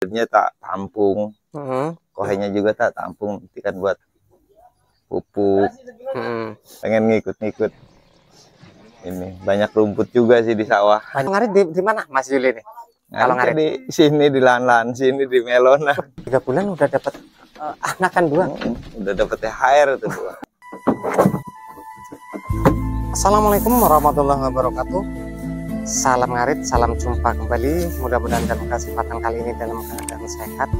airnya tak tampung -hmm. kohenya juga tak tampung nanti kan buat pupuk -hmm. pengen ngikut-ngikut ini banyak rumput juga sih di sawah nah, ngarit di, di mana Mas Yuli ini? kalau ngarit di sini di lahan-lahan sini di melona oh, tiga bulan udah dapat uh, eh, anakan dua hmm, udah dapat THR itu dua. Assalamualaikum warahmatullahi wabarakatuh Salam ngarit, salam jumpa kembali. Mudah-mudahan dalam kesempatan kali ini dalam keadaan sehat,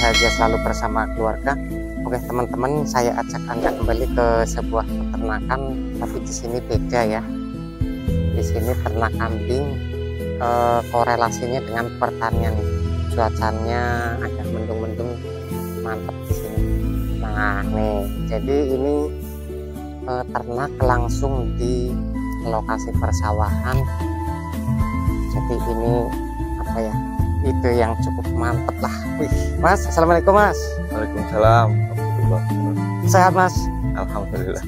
bahagia selalu bersama keluarga. Oke teman-teman, saya ajak anda kembali ke sebuah peternakan, tapi di sini beda ya. Di sini ternak kambing, eh, korelasinya dengan pertanian. Cuacanya agak mendung-mendung, mantap di sini. Nah nih, jadi ini eh, ternak langsung di lokasi persawahan jadi ini apa ya itu yang cukup mantep lah Wih. mas assalamualaikum mas waalaikumsalam sehat mas alhamdulillah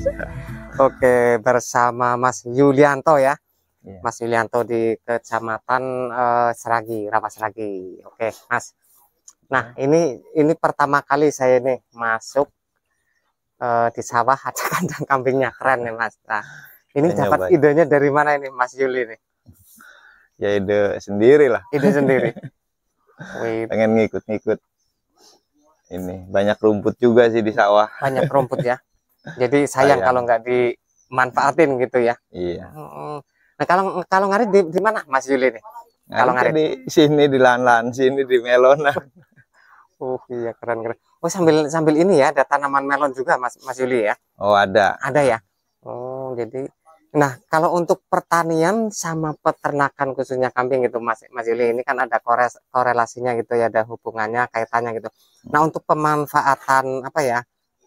oke bersama mas Yulianto ya iya. mas Yulianto di kecamatan uh, Seragi Rawa Seragi oke mas nah iya. ini ini pertama kali saya nih masuk eh, di sawah ada kandang kambingnya keren nih mas nah ini ya, dapat idenya dari mana ini Mas Yuli nih? ya ide sendiri lah ide sendiri pengen ngikut-ngikut ini banyak rumput juga sih di sawah banyak rumput ya jadi sayang, sayang. kalau nggak dimanfaatin gitu ya iya nah kalau kalau ngarit di, di mana Mas Yuli nih kalau ngarit di sini di lahan-lahan sini di melona Oh uh, iya keren keren. Oh sambil sambil ini ya ada tanaman melon juga Mas Mas Yuli ya. Oh ada. Ada ya. Oh jadi Nah, kalau untuk pertanian sama peternakan khususnya kambing gitu Mas Mas Yuli ini kan ada kores, korelasinya gitu ya, ada hubungannya, kaitannya gitu. Nah, untuk pemanfaatan apa ya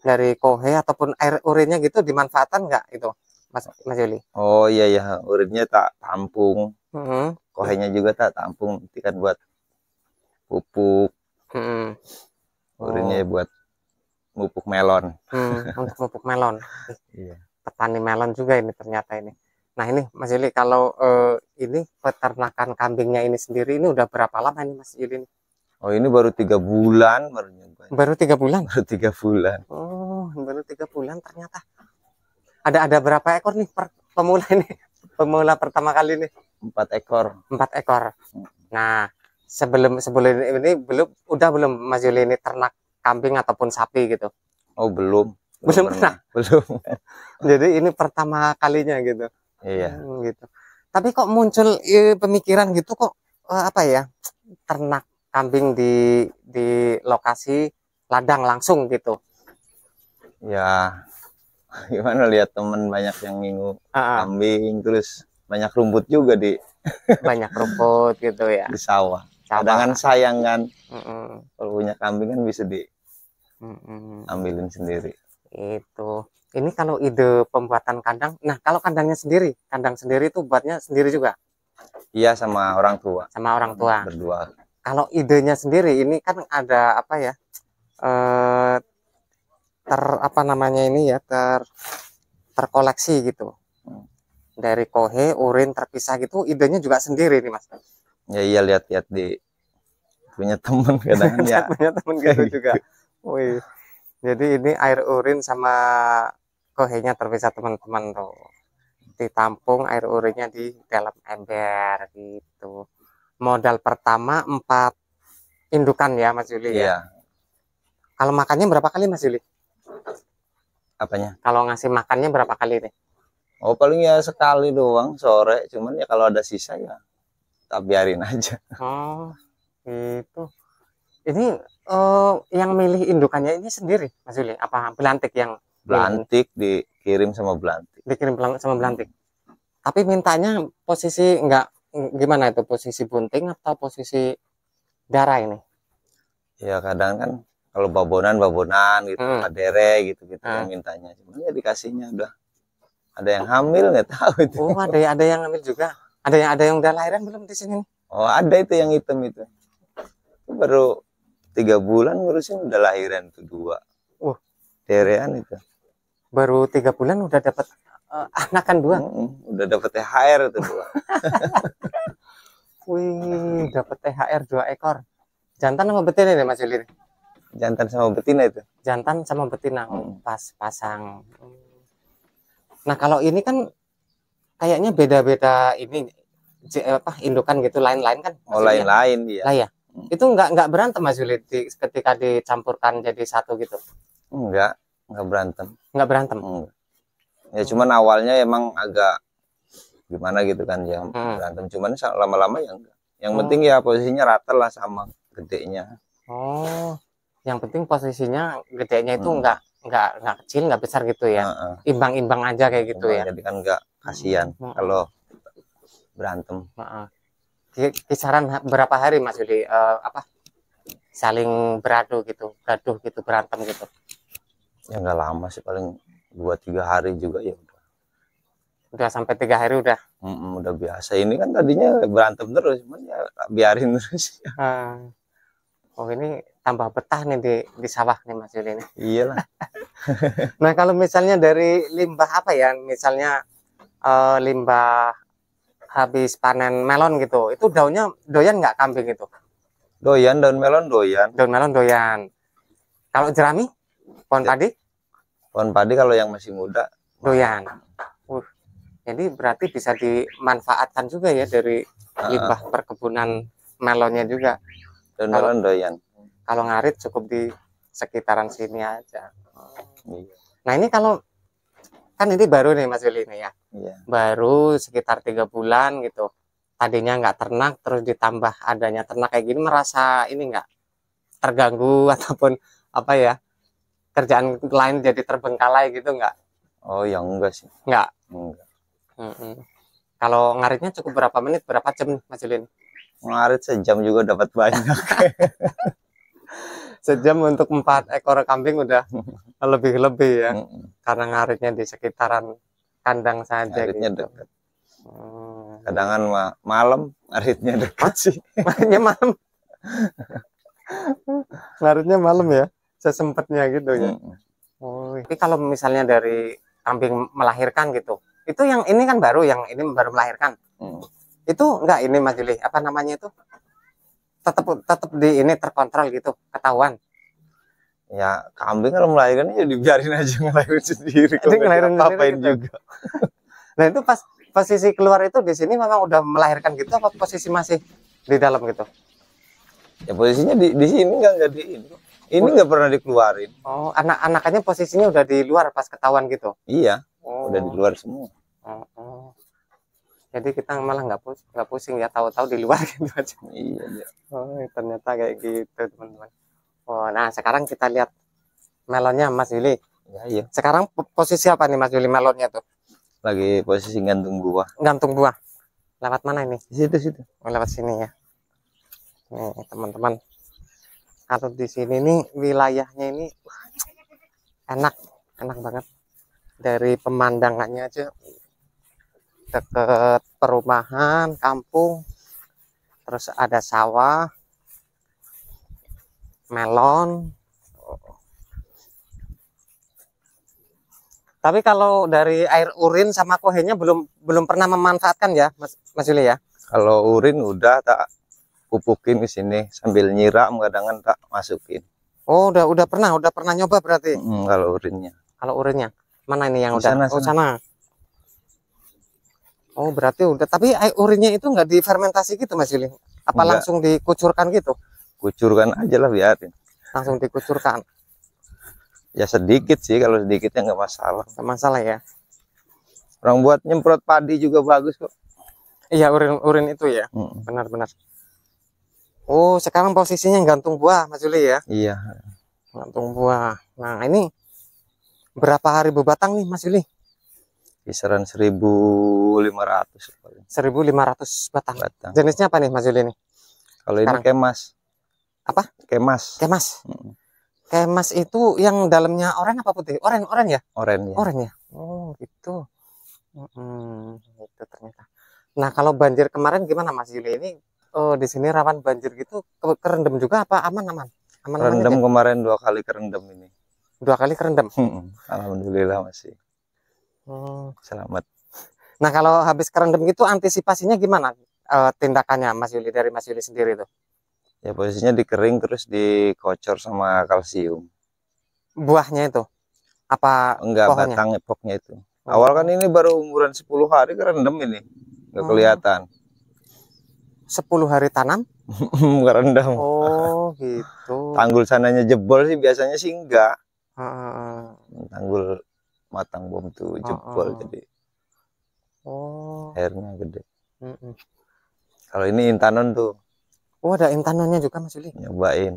dari kohe ataupun air urinnya gitu dimanfaatkan enggak itu Mas Mas Yuli? Oh iya iya, urinnya tak tampung. Mm -hmm. Kohenya juga tak tampung, itu kan buat pupuk. Mm -hmm. Urinnya buat pupuk melon. Mm, untuk pupuk melon. Iya petani melon juga ini ternyata ini. Nah ini Mas Yuli kalau eh, ini peternakan kambingnya ini sendiri ini udah berapa lama ini Mas Yuli? Oh ini baru tiga bulan baru nyoba. Baru tiga bulan? Baru tiga bulan. Oh baru tiga bulan ternyata. Ada ada berapa ekor nih per, pemula ini? Pemula pertama kali nih? Empat ekor. Empat ekor. Nah sebelum sebelum ini belum udah belum Mas Yuli ini ternak kambing ataupun sapi gitu? Oh belum belum pernah belum jadi ini pertama kalinya gitu iya hmm, gitu tapi kok muncul e, pemikiran gitu kok e, apa ya ternak kambing di di lokasi ladang langsung gitu ya gimana lihat temen banyak yang minggu ah, ah. kambing terus banyak rumput juga di banyak rumput gitu ya di sawah cadangan sayang kan mm -mm. kalau punya kambing kan bisa di -mm. ambilin sendiri itu ini kalau ide pembuatan kandang nah kalau kandangnya sendiri kandang sendiri itu buatnya sendiri juga iya sama orang tua sama orang tua berdua kalau idenya sendiri ini kan ada apa ya eh, ter apa namanya ini ya ter terkoleksi gitu hmm. dari kohe urin terpisah gitu idenya juga sendiri nih mas ya iya lihat-lihat di punya temen kadang ya punya temen gitu juga wih jadi ini air urin sama kohenya terpisah teman-teman tuh ditampung air urinnya di dalam ember gitu modal pertama empat indukan ya Mas Yuli ya? iya. ya kalau makannya berapa kali Mas Yuli apanya kalau ngasih makannya berapa kali nih Oh paling ya sekali doang sore cuman ya kalau ada sisa ya tak biarin aja oh itu ini uh, yang milih indukannya ini sendiri Mas Yuli apa belantik yang belantik ini? dikirim sama belantik dikirim sama belantik tapi mintanya posisi enggak gimana itu posisi bunting atau posisi darah ini ya kadang kan kalau babonan babonan gitu hmm. kadere gitu gitu hmm. mintanya cuma ya dikasihnya udah ada yang hamil nggak tahu itu oh ada ada yang hamil juga ada yang ada yang udah lahiran belum di sini oh ada itu yang hitam itu baru tiga bulan ngurusin udah lahiran tuh dua wah uh. derean itu baru tiga bulan udah dapat uh, eh, kan dua hmm, udah dapat thr tuh dua wih dapat thr dua ekor jantan sama betina ya mas Yulir jantan sama betina itu jantan sama betina hmm. pas pasang nah kalau ini kan kayaknya beda-beda ini apa indukan gitu lain-lain kan oh ya? lain-lain ya. lah ya Hmm. Itu nggak nggak berantem Mas Yuli ketika dicampurkan jadi satu gitu? Enggak, enggak berantem. Enggak berantem. Enggak. Hmm. Ya hmm. cuman awalnya emang agak gimana gitu kan ya hmm. berantem cuman lama-lama ya enggak. Yang hmm. penting ya posisinya rata lah sama gedenya. Oh. Yang penting posisinya gedenya itu hmm. enggak nggak nggak kecil nggak besar gitu ya imbang-imbang uh -uh. aja kayak gitu Imbang, ya jadi kan nggak kasihan hmm. kalau berantem uh -uh kisaran berapa hari Mas Yudi uh, apa saling beradu gitu, gaduh gitu, berantem gitu? Ya nggak lama sih paling dua tiga hari juga ya udah. Udah sampai tiga hari udah. Mm -mm, udah biasa. Ini kan tadinya berantem terus, cuman ya biarin terus. Ya. Oh ini tambah betah nih di, di sawah nih Mas Yudi Iya Iyalah. nah kalau misalnya dari limbah apa ya, misalnya uh, limbah habis panen melon gitu itu daunnya doyan nggak kambing itu doyan daun melon doyan daun melon doyan kalau jerami pohon ya. padi pohon padi kalau yang masih muda doyan uh, jadi berarti bisa dimanfaatkan juga ya dari ah. limbah perkebunan melonnya juga daun kalau, melon doyan kalau ngarit cukup di sekitaran sini aja iya. nah ini kalau kan ini baru nih Mas Willy ini ya. Iya. Baru sekitar tiga bulan gitu. Tadinya nggak ternak, terus ditambah adanya ternak kayak gini merasa ini nggak terganggu ataupun apa ya kerjaan lain jadi terbengkalai gitu nggak? Oh ya enggak sih. Nggak. Enggak. Mm -mm. Kalau ngaritnya cukup berapa menit, berapa jam Mas Wilin? Ngarit sejam juga dapat banyak. sejam untuk empat ekor kambing udah lebih-lebih ya karena ngaritnya di sekitaran kandang saja ngaritnya gitu. deket hmm. kadangan ma malam ngaritnya dekat sih ngaritnya malam ngaritnya malam ya sesempatnya gitu ya -mm. oh, tapi kalau misalnya dari kambing melahirkan gitu itu yang ini kan baru yang ini baru melahirkan mm. itu enggak ini majelis apa namanya itu tetap tetap di ini terkontrol gitu ketahuan ya kambing kalau melahirkan ya dibiarin aja ngelahirin sendiri kalau ngelahirin apain gitu. juga nah itu pas posisi keluar itu di sini memang udah melahirkan gitu apa posisi masih di dalam gitu ya posisinya di, di sini nggak nggak di ini ini nggak pernah dikeluarin oh anak-anakannya posisinya udah di luar pas ketahuan gitu iya oh. udah di luar semua oh, oh jadi kita malah nggak pusing nggak pusing ya tahu-tahu di luar gitu aja iya, iya. oh ternyata kayak gitu teman-teman oh nah sekarang kita lihat melonnya Mas Yuli ya, iya sekarang posisi apa nih Mas Yuli melonnya tuh lagi posisi gantung buah gantung buah lewat mana ini situ situ oh, lewat sini ya nih teman-teman kalau di sini nih wilayahnya ini enak enak banget dari pemandangannya aja deket perumahan, kampung, terus ada sawah, melon. Tapi kalau dari air urin sama kohenya belum belum pernah memanfaatkan ya, Mas, Mas Yuli ya? Kalau urin udah tak pupukin di sini sambil nyiram kadang tak masukin. Oh, udah udah pernah, udah pernah nyoba berarti. hmm, kalau urinnya. Kalau urinnya. Mana ini yang oh, udah? Sana, oh, sana. sana. Oh berarti udah, tapi air eh, urinnya itu nggak difermentasi gitu Mas Yuli? Apa Enggak. langsung dikucurkan gitu? Kucurkan aja lah biarin. Langsung dikucurkan? Ya sedikit sih, kalau sedikitnya nggak masalah. Nggak masalah ya? Orang buat nyemprot padi juga bagus kok. Iya urin-urin itu ya, benar-benar. Hmm. Oh sekarang posisinya gantung buah Mas Yuli ya? Iya. Gantung buah. Nah ini berapa hari berbatang nih Mas Yuli? kisaran 1.500 1.500 batang. batang jenisnya apa nih Mas Yuli ini kalau ini kemas apa kemas kemas hmm. kemas itu yang dalamnya oranye apa putih oranye oranye ya oranye ya. oranye ya? oh itu. hmm, itu ternyata nah kalau banjir kemarin gimana Mas Yuli ini oh, di sini rawan banjir gitu kerendam juga apa aman aman aman kerendam kemarin dua kali kerendam ini dua kali kerendam hmm, alhamdulillah masih Oh. Selamat. Nah kalau habis kerendam itu antisipasinya gimana e, tindakannya Mas Yuli dari Mas Yuli sendiri itu? Ya posisinya dikering terus dikocor sama kalsium. Buahnya itu? Apa Enggak, pohonnya? batang epoknya itu. Hmm. Awal kan ini baru umuran 10 hari kerendam ini. Enggak hmm. Oh. kelihatan. 10 hari tanam? Enggak Oh, gitu. Tanggul sananya jebol sih biasanya sih enggak. Hmm. Tanggul matang bom tuh ah, jebol oh, oh. jadi oh airnya gede mm -mm. kalau ini intanon tuh oh ada intanonnya juga mas Yuli nyobain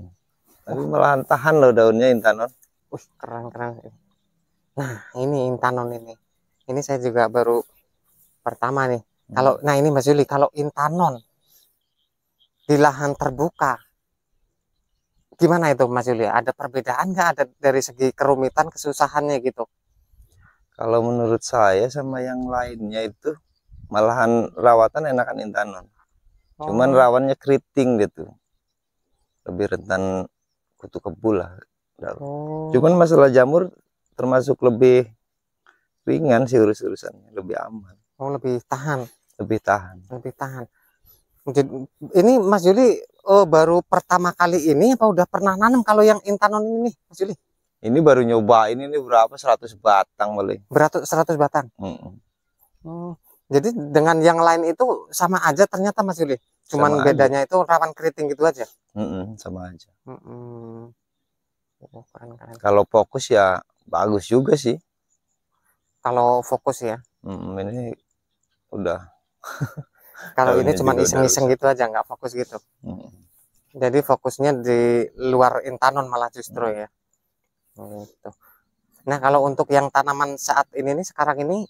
tapi oh. malahan tahan loh daunnya intanon uh keren keren nah ini intanon ini ini saya juga baru pertama nih hmm. kalau nah ini mas Yuli kalau intanon di lahan terbuka gimana itu Mas Yuli? Ada perbedaan nggak ada dari segi kerumitan kesusahannya gitu? kalau menurut saya sama yang lainnya itu malahan rawatan enakan intanon oh. cuman rawannya keriting gitu lebih rentan kutu kebul lah oh. cuman masalah jamur termasuk lebih ringan sih urus urusannya lebih aman oh lebih tahan lebih tahan lebih tahan jadi ini Mas Juli oh, baru pertama kali ini apa udah pernah nanam kalau yang intanon ini Mas Juli ini baru nyoba ini berapa 100 batang boleh. Beratus 100 batang. Mm -mm. Hmm. Jadi dengan yang lain itu sama aja ternyata Mas Yuli. Cuman sama bedanya aja. itu rawan keriting gitu aja. Mm -mm, sama aja. Mm -mm. Kalau fokus ya bagus juga sih. Kalau fokus ya. Mm -mm, ini udah. Kalau ini, ini cuma iseng-iseng gitu aja nggak fokus gitu. Mm -mm. Jadi fokusnya di luar intanon malah justru mm -mm. ya. Oh, gitu. Nah kalau untuk yang tanaman saat ini nih sekarang ini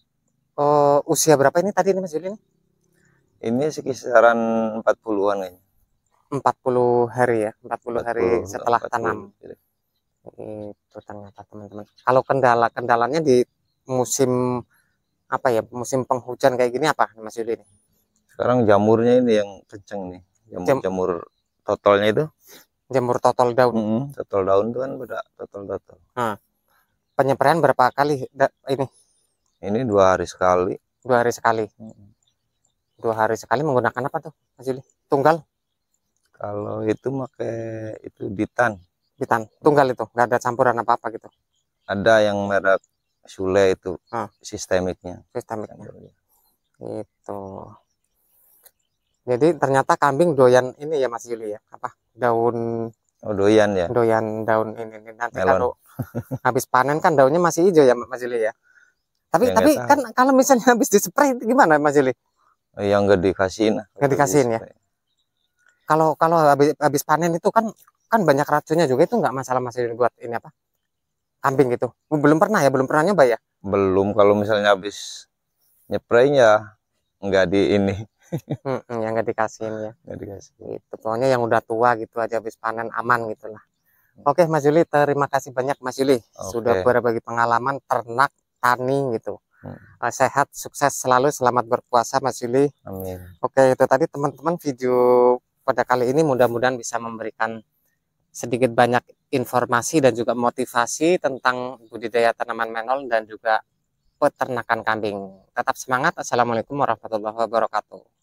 uh, usia berapa ini tadi ini Mas Juli? Ini? ini sekisaran 40-an kayaknya. 40 hari ya, 40, 40 hari setelah 40, tanam. Iya. Gitu. Itu ternyata teman-teman. Kalau kendala kendalanya di musim apa ya, musim penghujan kayak gini apa Mas Yudi ini? Sekarang jamurnya ini yang kenceng nih, jamur, jamur totalnya itu. Jamur total daun. Mm -hmm. Totol daun tuh kan beda total total. Nah, penyemprotan berapa kali ini? Ini dua hari sekali. Dua hari sekali. Mm -hmm. Dua hari sekali menggunakan apa tuh, Mas Yuli? Tunggal? Kalau itu pakai itu ditan. Ditan, tunggal itu, nggak ada campuran apa-apa gitu. Ada yang merek Sule itu ah. sistemiknya. Sistemiknya. Itu. Jadi ternyata kambing doyan ini ya Mas Yuli ya, apa? daun oh doyan ya doyan daun ini, ini. nanti Melon. kalau habis panen kan daunnya masih hijau ya Mas Juli ya tapi ya, tapi kan tahu. kalau misalnya habis dispray gimana Mas Juli oh, yang nggak dikasihin nggak dikasihin ya kalau kalau habis habis panen itu kan kan banyak racunnya juga itu nggak masalah Mas Juli buat ini apa kambing gitu belum pernah ya belum pernah nyoba ya belum kalau misalnya habis ya nggak di ini hmm, yang nggak dikasihin ya gak dikasih gitu pokoknya yang udah tua gitu aja habis panen aman gitulah oke Mas Yuli terima kasih banyak Mas Yuli okay. sudah berbagi pengalaman ternak tani gitu hmm. sehat sukses selalu selamat berpuasa Mas Yuli Amin oke itu tadi teman-teman video pada kali ini mudah-mudahan bisa memberikan sedikit banyak informasi dan juga motivasi tentang budidaya tanaman menol dan juga peternakan kambing. Tetap semangat. Assalamualaikum warahmatullahi wabarakatuh.